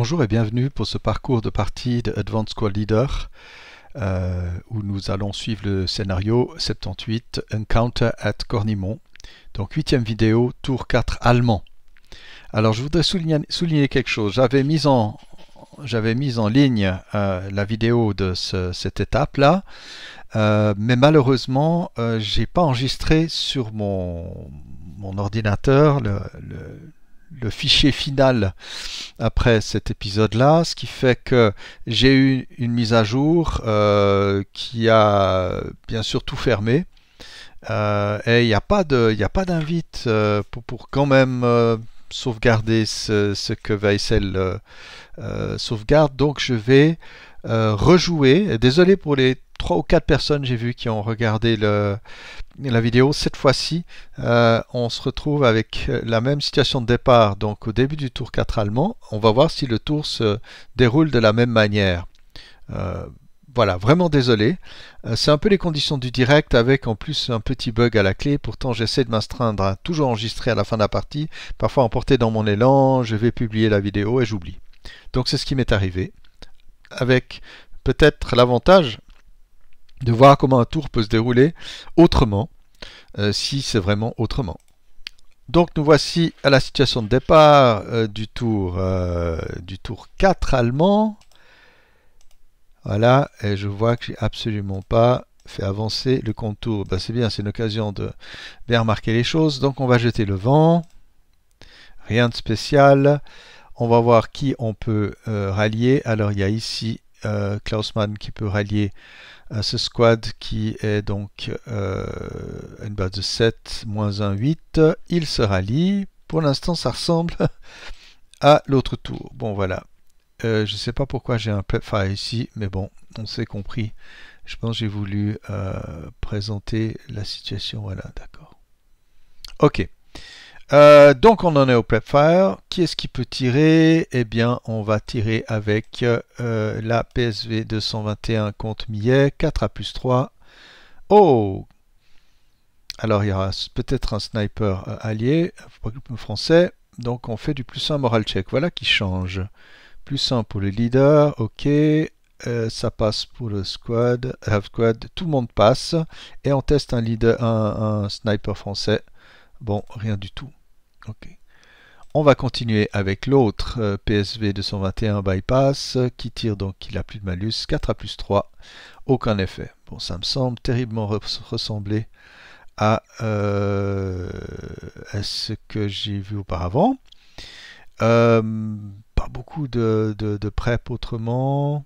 Bonjour et bienvenue pour ce parcours de partie de Advanced Squad Leader euh, où nous allons suivre le scénario 78 Encounter at Cornimont, donc huitième vidéo, tour 4 allemand. Alors je voudrais souligner, quelque chose, j'avais mis en, ligne euh, la vidéo de cette étape-là, euh, mais malheureusement, j'ai pas enregistré sur mon, ordinateur le, le fichier final après cet épisode là ce qui fait que j'ai eu une mise à jour euh, qui a bien sûr tout fermé euh, et il n'y a pas de il a pas d'invite euh, pour, quand même sauvegarder ce, ce que VSL sauvegarde donc je vais euh, rejouer. Désolé pour les 3 ou 4 personnes, j'ai vu, qui ont regardé le, la vidéo. Cette fois-ci, euh, on se retrouve avec la même situation de départ. Donc au début du tour 4 allemand, on va voir si le tour se déroule de la même manière. Euh, voilà, vraiment désolé. C'est un peu les conditions du direct avec en plus un petit bug à la clé. Pourtant, j'essaie de m'astreindre à toujours enregistrer à la fin de la partie. Parfois emporté dans mon élan, je vais publier la vidéo et j'oublie. Donc c'est ce qui m'est arrivé avec peut-être l'avantage de voir comment un tour peut se dérouler autrement, euh, si c'est vraiment autrement. Donc nous voici à la situation de départ euh, du, tour, euh, du tour 4 allemand. Voilà, et je vois que j'ai absolument pas fait avancer le contour. Ben, c'est bien, c'est une occasion de bien remarquer les choses. Donc on va jeter le vent. Rien de spécial. On va voir qui on peut euh, rallier. Alors il y a ici euh, Klausmann qui peut rallier à euh, ce squad qui est donc une base de 7, moins 1, 8. Il se rallie. Pour l'instant ça ressemble à l'autre tour. Bon voilà. je ne sais pas pourquoi j'ai un Enfin, ici, mais bon, on s'est compris. Je pense que j'ai voulu présenter la situation. Voilà, d'accord. Ok. Euh, donc on en est au playfire Qui est-ce qui peut tirer Eh bien on va tirer avec euh, la PSV 221 contre Millet, 4 à plus 3. Oh Alors il y aura peut-être un sniper euh, allié, français. Donc on fait du plus 1 moral check. Voilà qui change. Plus 1 pour le leader, ok. ça passe pour le squad, tout le monde passe, et on teste un leader, un, sniper français. Bon, rien du tout. On va continuer avec l'autre euh, PSV 221 bypass qui tire donc il a plus de malus, 4 à plus 3, aucun effet. Bon, ça me semble terriblement ressembler euh, à, ce que j'ai vu auparavant. Euh, pas beaucoup de, prep autrement.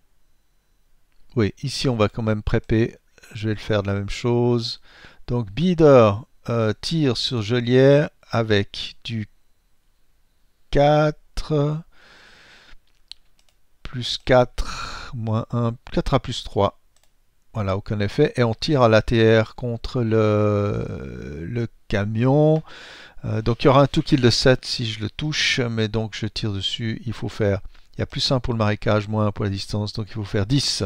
Oui, ici on va quand même prepper. Je vais le faire de la même chose. Donc bider tire sur Jolière avec du 4 plus 4 moins 1, 4 à plus 3. Voilà, aucun effet. Et on tire à l'ATR contre le, le camion. Euh, donc il y aura un tout kill de 7 si je le touche, mais donc je tire dessus. Il faut faire, il y a plus 1 pour le marécage, moins 1 pour la distance, donc il faut faire 10.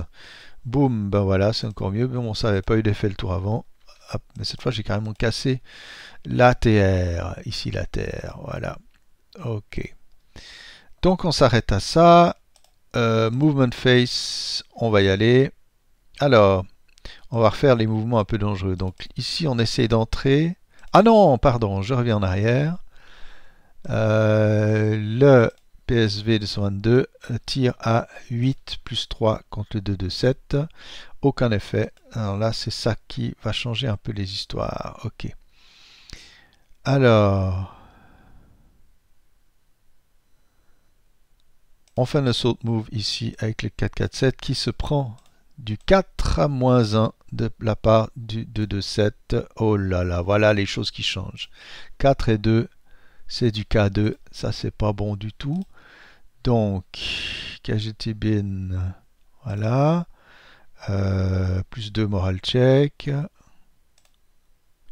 Boum, ben voilà, c'est encore mieux, mais bon ça savait pas eu d'effet le tour avant mais cette fois j'ai carrément cassé la l'ATR, ici la terre voilà. Ok. Donc on s'arrête à ça. Euh, movement face, on va y aller. Alors, on va refaire les mouvements un peu dangereux. Donc ici on essaie d'entrer. Ah non, pardon, je reviens en arrière. Euh, le PSV 222 tire à 8 plus 3 contre le 227 aucun effet. Alors là, c'est ça qui va changer un peu les histoires. Ok. Alors... on fait le saut move ici avec le 7 qui se prend du 4 à moins 1 de la part du 2, 2, 7. Oh là là, voilà les choses qui changent. 4 et 2, c'est du K2. Ça, c'est pas bon du tout. Donc, bin, voilà. Euh, plus 2 moral check.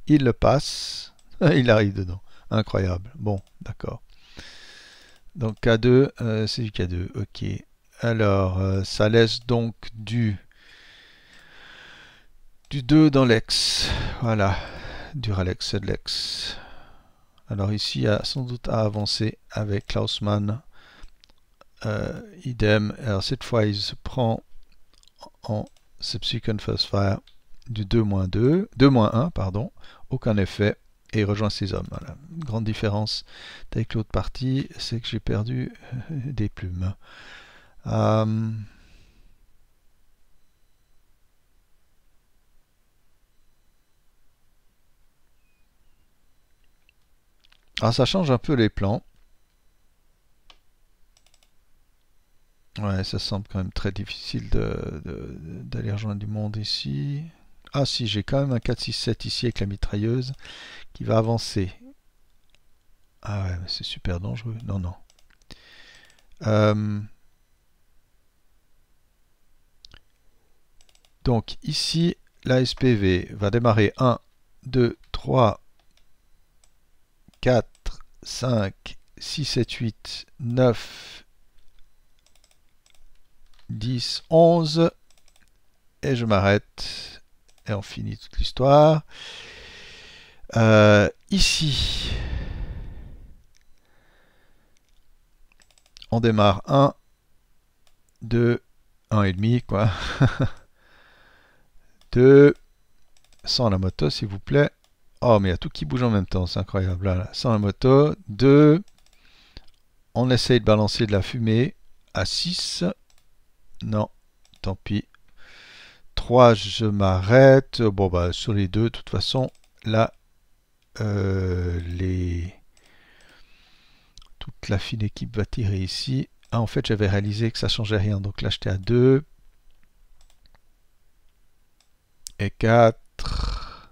Il le passe. Il arrive dedans. Incroyable. Bon, d'accord. Donc K2, euh, c'est du K2. Ok. Alors, euh, ça laisse donc du, du 2 dans l'ex. Voilà. Du Ralex et de l'ex. Alors ici, il y a sans doute à avancer avec Klausmann. idem. Alors cette fois, il se prend en Subsequent First Fire du 2-2, 2-1, pardon, aucun effet et rejoint ses hommes. Grande différence avec l'autre partie, c'est que j'ai perdu euh, des plumes. Euh, Alors ah, ça change un peu les plans. Ouais, ça semble quand même très difficile d'aller rejoindre du monde ici. Ah si, j'ai quand même un 4-6-7 ici avec la mitrailleuse qui va avancer. Ah ouais, c'est super dangereux. Non, non. Euh, donc ici, la SPV va démarrer 1, 2, 3, 4, 5, 6, 7, 8, 9, 10, 11, et je m'arrête, et on finit toute l'histoire. Euh, ici, on démarre 1, 2, 1 demi, quoi. 2, sans la moto, s'il vous plaît. Oh, mais il y a tout qui bouge en même temps, c'est incroyable. Sans la moto, 2, on essaye de balancer de la fumée à 6, non, tant pis. 3, je m'arrête. Bon, bah, sur les deux, de toute façon, là, euh, les... toute la fine équipe va tirer ici. Ah, en fait, j'avais réalisé que ça changeait rien. Donc là, j'étais à 2. Et 4.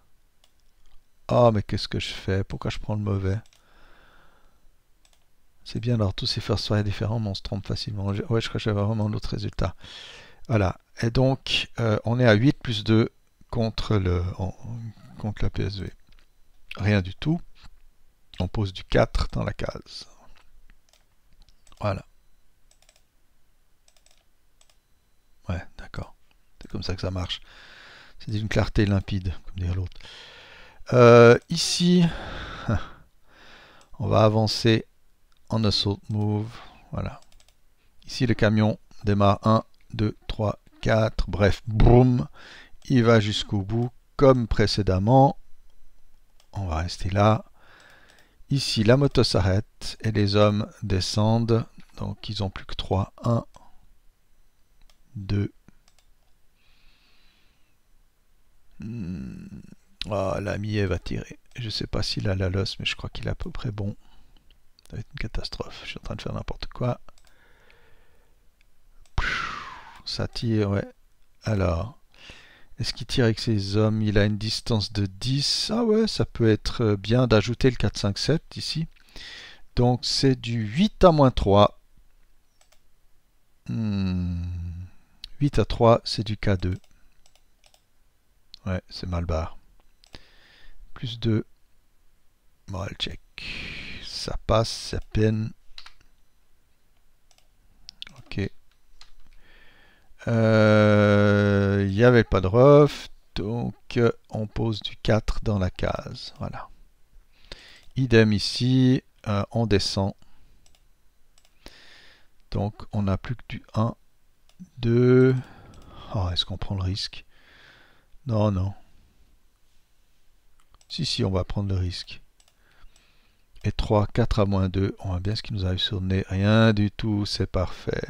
oh, ah, mais qu'est-ce que je fais Pourquoi je prends le mauvais c'est bien, alors tous ces first soient différents, mais on se trompe facilement. Ouais, je crois que j'avais vraiment un autre résultat. Voilà. Et donc, euh, on est à 8 plus 2 contre, le, contre la PSV. Rien du tout. On pose du 4 dans la case. Voilà. Ouais, d'accord. C'est comme ça que ça marche. C'est une clarté limpide, comme dire l'autre. Euh, ici, on va avancer en assault move. Voilà. Ici, le camion démarre 1, 2, 3, 4. Bref, boum. Il va jusqu'au bout comme précédemment. On va rester là. Ici, la moto s'arrête et les hommes descendent. Donc, ils ont plus que 3. 1, 2. la mie va tirer. Je sais pas s'il a la losse, mais je crois qu'il est à peu près bon. Ça va être une catastrophe. Je suis en train de faire n'importe quoi. Ça tire, ouais. Alors, est-ce qu'il tire avec ses hommes Il a une distance de 10. Ah ouais, ça peut être euh, bien d'ajouter le 4, 5, 7 ici. Donc c'est du 8 à moins 3. 8 hmm. à 3, c'est du K2. Ouais, c'est mal barre. Plus 2. Bon, elle check. Ça passe, ça peine. Ok. Euh, il n'y avait pas de ref, donc euh, on pose du 4 dans la case. Voilà. Idem ici, euh, on descend. Donc on n'a plus que du 1, 2. Oh, est-ce qu'on prend le risque Non, non. Si, si, on va prendre le risque et 3, 4 à moins 2. On voit bien ce qui nous arrive sur le nez. Rien du tout, c'est parfait.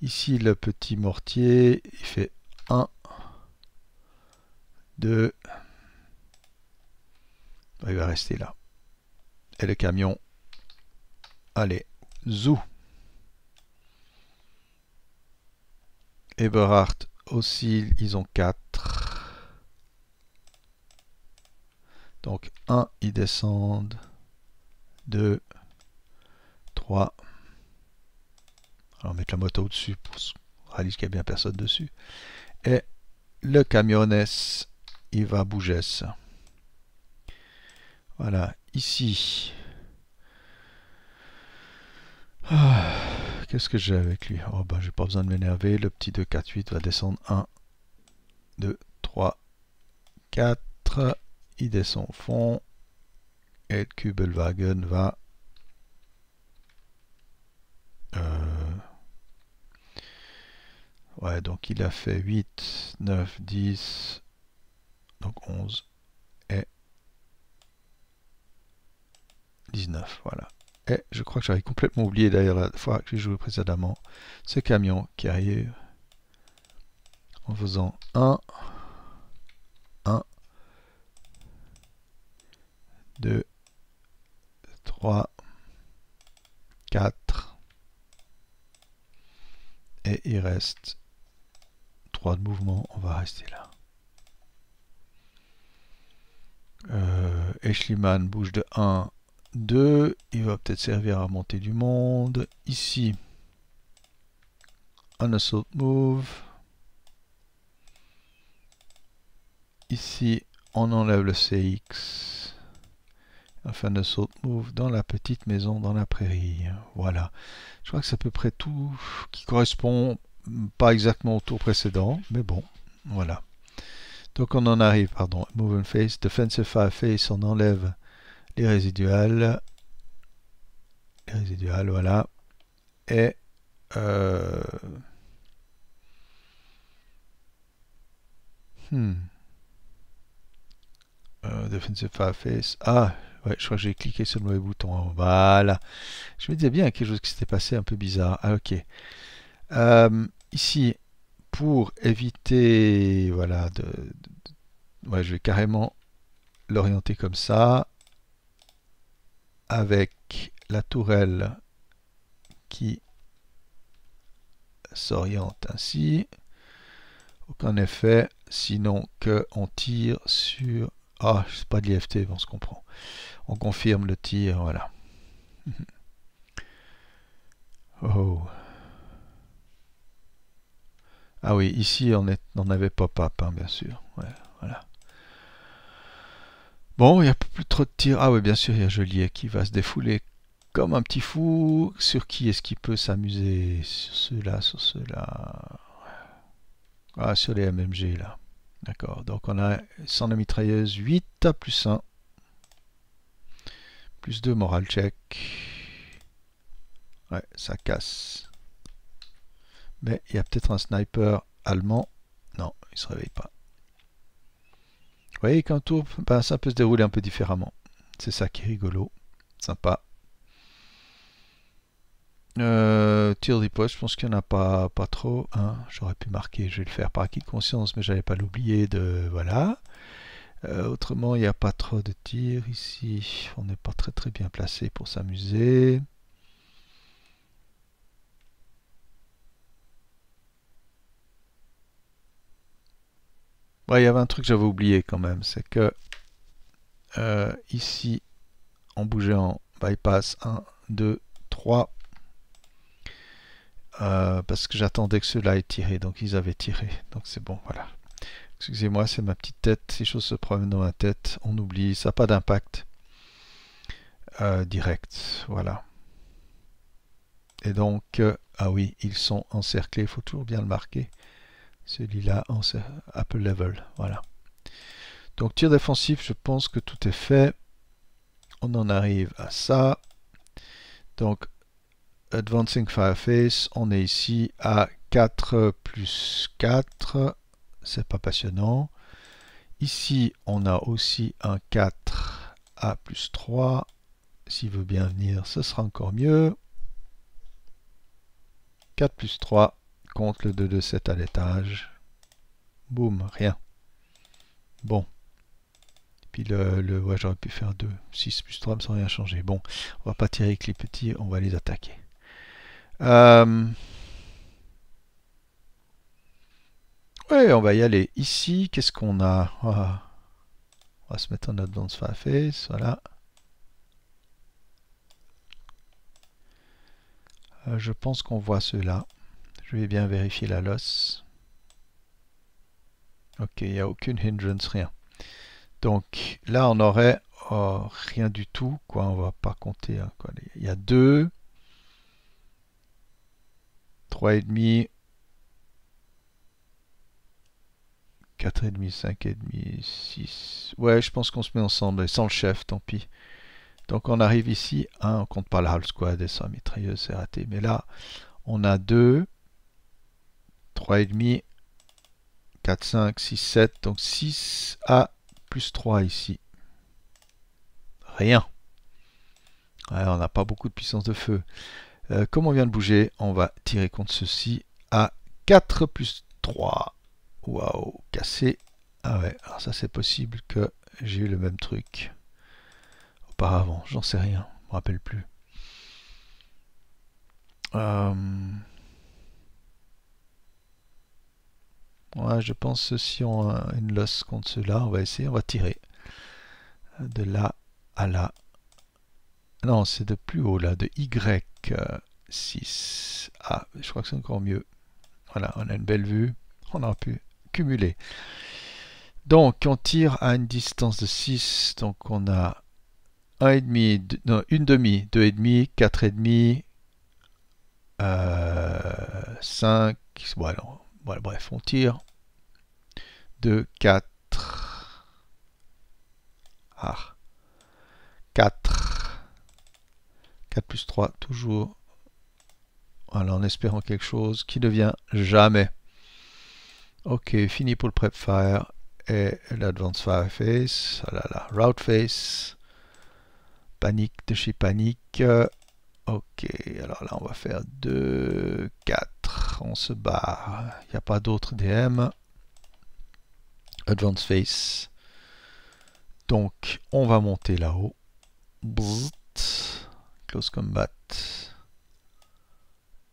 Ici, le petit mortier, il fait 1, 2. Bah, il va rester là. Et le camion, allez, zou. Eberhardt aussi, ils ont 4. Donc 1, ils descendent. 2, 3. Alors, mettre la moto au-dessus pour réaliser qu'il n'y a bien personne dessus. Et le S il va bouger. Voilà, ici. Ah, qu'est-ce que j'ai avec lui Oh, ben, j'ai pas besoin de m'énerver. Le petit 2, 4, 8 va descendre 1, 2, 3, 4. Il descend au fond. Et kubelwagen va euh, ouais donc il a fait 8 9 10 donc 11 et 19 voilà et je crois que j'avais complètement oublié d'ailleurs la fois que j'ai joué précédemment ce camion qui arrive en faisant 1 1 2 3, 4. Et il reste 3 de mouvement. On va rester là. Euh, bouge de 1, 2. Il va peut-être servir à monter du monde. Ici, un assault move. Ici, on enlève le CX fin de saut move dans la petite maison dans la prairie. Voilà. Je crois que c'est à peu près tout qui correspond mm, pas exactement au tour précédent, mais bon, voilà. Donc on en arrive, pardon, move and face, defensive five face, on enlève les résiduels. Les voilà. Et euh... hmm. Euh, defensive face. Ah, je crois que j'ai cliqué sur le mauvais bouton. Voilà. Je me disais bien quelque chose qui s'était passé un peu bizarre. Ah, ok. Euh, ici, pour éviter, voilà, de, je vais carrément l'orienter comme ça, avec la tourelle qui s'oriente ainsi. Aucun effet, sinon que on tire sur... Ah, c'est pas de l'IFT, on se comprend on confirme le tir, voilà. Oh. Ah oui, ici on n'en avait pas up hein, bien sûr. voilà. Bon, il n'y a plus trop de tirs. Ah oui, bien sûr, il y a Joliet qui va se défouler comme un petit fou. Sur qui est-ce qu'il peut s'amuser Sur ceux-là, sur ceux-là. Ah, sur les MMG, là. D'accord, donc on a 100 de mitrailleuse, 8 à plus 1. Plus 2 moral check. Ouais, ça casse. Mais il y a peut-être un sniper allemand. Non, il se réveille pas. Vous voyez qu'un tour, ben, ça peut se dérouler un peu différemment. C'est ça qui est rigolo. Sympa. Euh, tir je pense qu'il n'y en a pas, pas trop. Hein. J'aurais pu marquer, je vais le faire par acquis de conscience, mais j'avais pas l'oublier de. Voilà. Euh, autrement, il n'y a pas trop de tirs ici. On n'est pas très très bien placé pour s'amuser. il y avait un truc que j'avais oublié quand même, c'est que euh, ici, en bougeait en bypass 1, 2, 3, parce que j'attendais que ceux-là aient tiré, donc ils avaient tiré, donc c'est bon, voilà. Excusez-moi, c'est ma petite tête. Ces choses se promènent dans ma tête. On oublie. Ça n'a pas d'impact euh, direct. Voilà. Et donc, euh, ah oui, ils sont encerclés. Il faut toujours bien le marquer. Celui-là, Apple level. Voilà. Donc, tir défensif, je pense que tout est fait. On en arrive à ça. Donc, Advancing Fireface, on est ici à 4 plus 4 c'est pas passionnant. Ici, on a aussi un 4A plus 3. S'il veut bien venir, ce sera encore mieux. 4 plus 3 contre le 2 de 7 à l'étage. Boum, rien. Bon. Puis le, le ouais, j'aurais pu faire 2. 6 plus 3 sans rien changer. Bon, on va pas tirer avec les petits, on va les attaquer. Euh, on va y aller. Ici, qu'est-ce qu'on a ah. On va se mettre en advance face, voilà. Euh, je pense qu'on voit cela Je vais bien vérifier la loss. Ok, il n'y a aucune hindrance, rien. Donc là, on aurait oh, rien du tout. Quoi, on va pas compter. Hein, il y a 2, 3,5, 4,5, 5,5, 6. Ouais, je pense qu'on se met ensemble. Et sans le chef, tant pis. Donc on arrive ici. 1, hein, on compte pas la half squad et sans mitrailleuse, c'est raté. Mais là, on a 2, 3,5, 4, 5, 6, 7. Donc 6 à plus 3 ici. Rien. Ouais, on n'a pas beaucoup de puissance de feu. Euh, comme on vient de bouger, on va tirer contre ceci à 4 plus 3. Waouh, cassé. Ah ouais, alors ça c'est possible que j'ai eu le même truc auparavant. J'en sais rien, je me rappelle plus. Euh, je pense si on a une loss contre cela, on va essayer, on va tirer de là à là. Non, c'est de plus haut là, de Y6 euh, Ah, je crois que c'est encore mieux. Voilà, on a une belle vue. On aura pu cumulé. Donc on tire à une distance de 6, donc on a 1,5, non, une demi, 2,5, 4,5, 5, voilà, bref, on tire 2, 4, 4, 4 plus 3, toujours, voilà, en espérant quelque chose qui ne vient jamais. Ok, fini pour le prep fire et l'advanced fire Ah là là, route face. Panique de chez panique. Ok, alors là on va faire 2, 4. On se barre. Il n'y a pas d'autre DM. Advanced face. Donc on va monter là-haut. Close combat.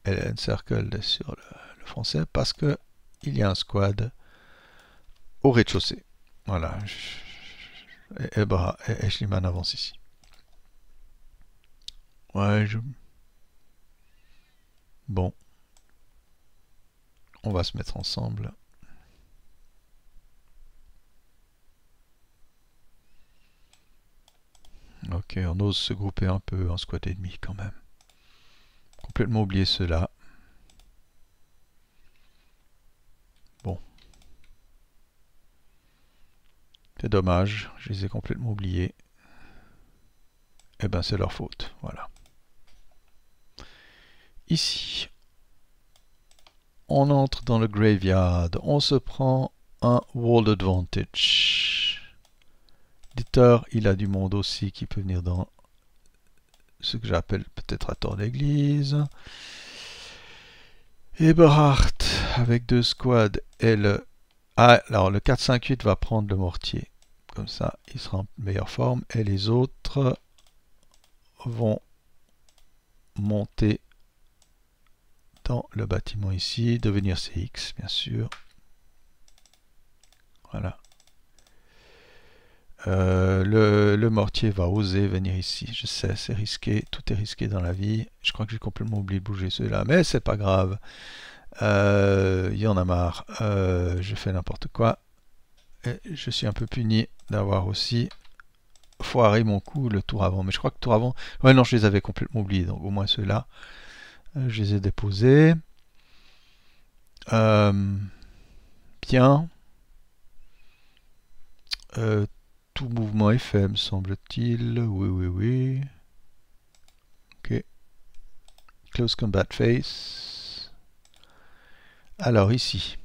Et circle sur le français parce que il y a un squad au rez-de-chaussée. Voilà. Et, eh, et eh, bah, et, eh, avance ici. Ouais, je... Bon. On va se mettre ensemble. Ok, on ose se grouper un peu en squad et demi quand même. Complètement oublier cela. C'est dommage, je les ai complètement oubliés. Eh ben c'est leur faute, voilà. Ici, on entre dans le graveyard, on se prend un world advantage. Dieter, il a du monde aussi qui peut venir dans ce que j'appelle peut-être à tort l'église. Eberhardt, avec deux squads, est ah, alors le 4 5 va prendre le mortier. Comme ça, il sera en meilleure forme. Et les autres vont monter dans le bâtiment ici, devenir CX, bien sûr. Voilà. Euh, le, mortier va oser venir ici. Je sais, c'est risqué. Tout est risqué dans la vie. Je crois que j'ai complètement oublié de bouger celui-là. Mais c'est pas grave. Euh, il y en a marre. Euh, je fais n'importe quoi. je suis un peu puni d'avoir aussi foiré mon coup le tour avant. Mais je crois que le tour avant... Ouais, non, je les avais complètement oubliés. Donc au moins ceux-là, euh, je les ai déposés. bien. tout mouvement FM semble-t-il. Oui, oui, oui. Ok. Close combat face. Alors ici,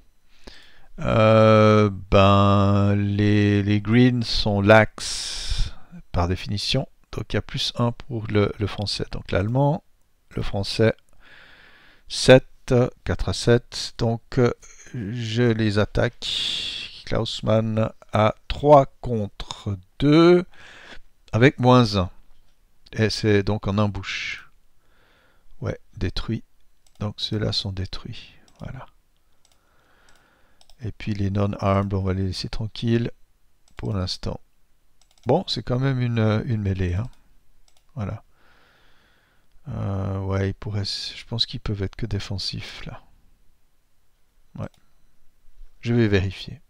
euh, ben, les, greens sont lax par définition. Donc il y a plus 1 pour le, français. Donc l'allemand, le français 7, 4 à 7. Donc euh, je les attaque. Klausmann a 3 contre 2 avec moins 1. Et c'est donc en embouche. Ouais, détruit. Donc ceux-là sont détruits. Voilà. Et puis les non-armed, on va les laisser tranquilles pour l'instant. Bon, c'est quand même une, euh, mêlée. Hein. Voilà. Euh, ouais, ils pourraient, je pense qu'ils peuvent être que défensifs là. Ouais. Je vais vérifier.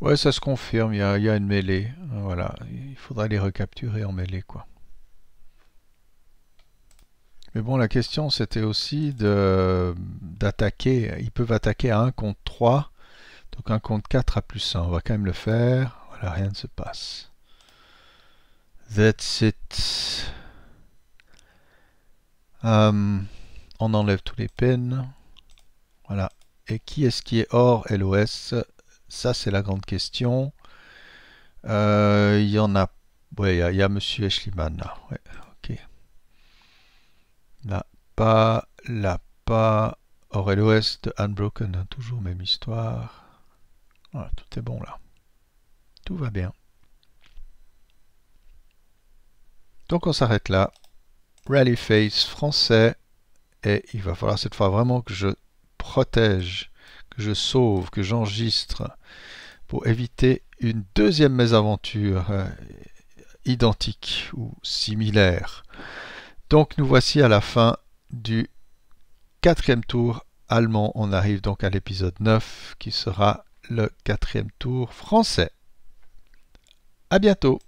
Ouais, ça se confirme, il y a, une mêlée. Voilà, il faudra les recapturer en mêlée quoi. Mais bon, la question c'était aussi d'attaquer. Ils peuvent attaquer à 1 contre 3 donc un compte 4 à plus 1. On va quand même le faire. Voilà, rien ne se passe. That's it. Hum, on enlève tous les pins. Voilà. Et qui est-ce qui est hors LOS Ça, c'est la grande question. Euh, il y en a... Ouais, il y, a Monsieur Eschliman, là. Ouais, ok. Là, pas... Là, pas... Hors LOS de Unbroken, hein, toujours même histoire. Ah, tout est bon là. Tout va bien. Donc on s'arrête là. Rally Face français. Et il va falloir cette fois vraiment que je protège, que je sauve, que j'enregistre pour éviter une deuxième mésaventure euh, identique ou similaire. Donc nous voici à la fin du quatrième tour allemand. On arrive donc à l'épisode 9 qui sera le quatrième tour français. À bientôt